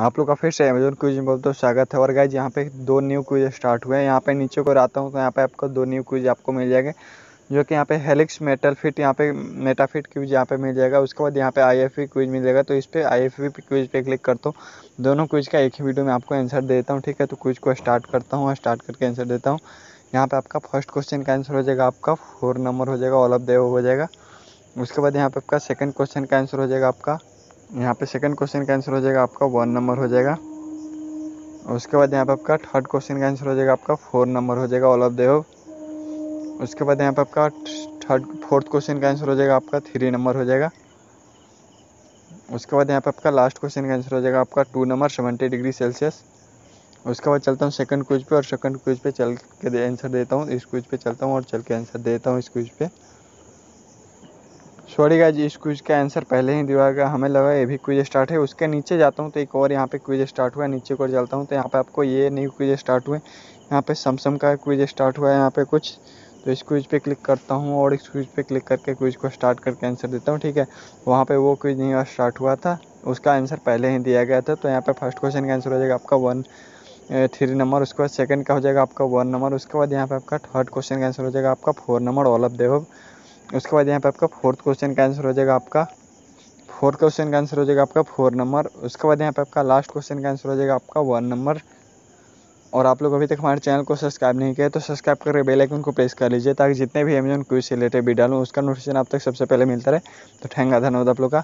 आप लोग का फिर से अमेजोन क्विज में बहुत बहुत स्वागत है और गाइज यहाँ पे दो न्यू क्विज स्टार्ट हुए हैं यहाँ पे नीचे को आता हूँ तो यहाँ पे आपको दो न्यू क्विज आपको मिल जाएंगे जो कि यहाँ पे हेलिक्स मेटल फिट यहाँ पे मेटाफिट क्विज यहाँ पे मिल जाएगा उसके बाद यहाँ पे आई एफ क्विज मिल जाएगा तो इस पर आई एफ क्विज पे क्लिक करता हूँ दोनों क्विज का एक ही वीडियो में आपको आंसर देता हूँ ठीक है तो क्विज को स्टार्ट करता हूँ स्टार्ट करके आंसर देता हूँ यहाँ पे आपका फर्स्ट क्वेश्चन का आंसर हो जाएगा आपका फोर नंबर हो जाएगा ऑल ऑफ देव हो जाएगा उसके बाद यहाँ पे आपका सेकंड क्वेश्चन का आंसर हो जाएगा आपका यहाँ पे सेकंड क्वेश्चन का आंसर हो जाएगा आपका वन नंबर हो जाएगा उसके बाद यहाँ पे आपका थर्ड क्वेश्चन का आंसर हो जाएगा आपका फोर नंबर हो जाएगा ऑल ऑफ देव उसके बाद यहाँ पे आपका थर्ड फोर्थ क्वेश्चन का आंसर हो जाएगा आपका थ्री नंबर हो जाएगा उसके बाद यहाँ पे आपका लास्ट क्वेश्चन का आंसर हो जाएगा आपका two number seventy degree Celsius उसके बाद चलता हूँ सेकंड क्विज पे और सेकंड क्विज पे चल के आंसर देता हूँ इस क्विज पे चलता हूँ और चल के आंसर देता हूँ इस क्विज पे सॉरी गाइज इस क्विज का आंसर पहले ही दिया गया हमें लगा ये भी क्विज स्टार्ट है उसके नीचे जाता हूँ तो एक और यहाँ पे क्विज स्टार्ट हुआ नीचे को जलता हूँ तो यहाँ पे आपको ये न्यू क्विज स्टार्ट हुए यहाँ पे समसम का क्विज स्टार्ट हुआ है यहाँ पे कुछ तो इस क्विज पे क्लिक करता हूँ और इस क्विज पे क्लिक करके क्विज को स्टार्ट करके आंसर देता हूँ ठीक है वहाँ पर वो क्विज नहीं स्टार्ट हुआ था उसका आंसर पहले ही दिया गया था तो यहाँ पर फर्स्ट क्वेश्चन का आंसर हो जाएगा आपका वन थ्री नंबर उसके बाद सेकंड का हो जाएगा आपका वन नंबर उसके बाद यहाँ पे आपका थर्ड क्वेश्चन का आंसर हो जाएगा आपका फोर नंबर ऑल ऑफ देव उसके बाद यहाँ पे आपका फोर्थ क्वेश्चन का आंसर हो जाएगा आपका फोर्थ क्वेश्चन का आंसर हो जाएगा आपका फोर नंबर उसके बाद यहाँ पे आपका लास्ट क्वेश्चन का आंसर हो जाएगा आपका वन नंबर और आप लोग अभी तक हमारे चैनल को सब्सक्राइब नहीं किया तो सब्सक्राइब करके बेल आइकन को प्रेस कर लीजिए ताकि जितने भी अमेजोन क्यूज से रिलेटेड वीडियो डालूँ उसका नोटिफिकेशन आप तक सबसे पहले मिलता रहे तो ठेंगा धन्यवाद आप लोग का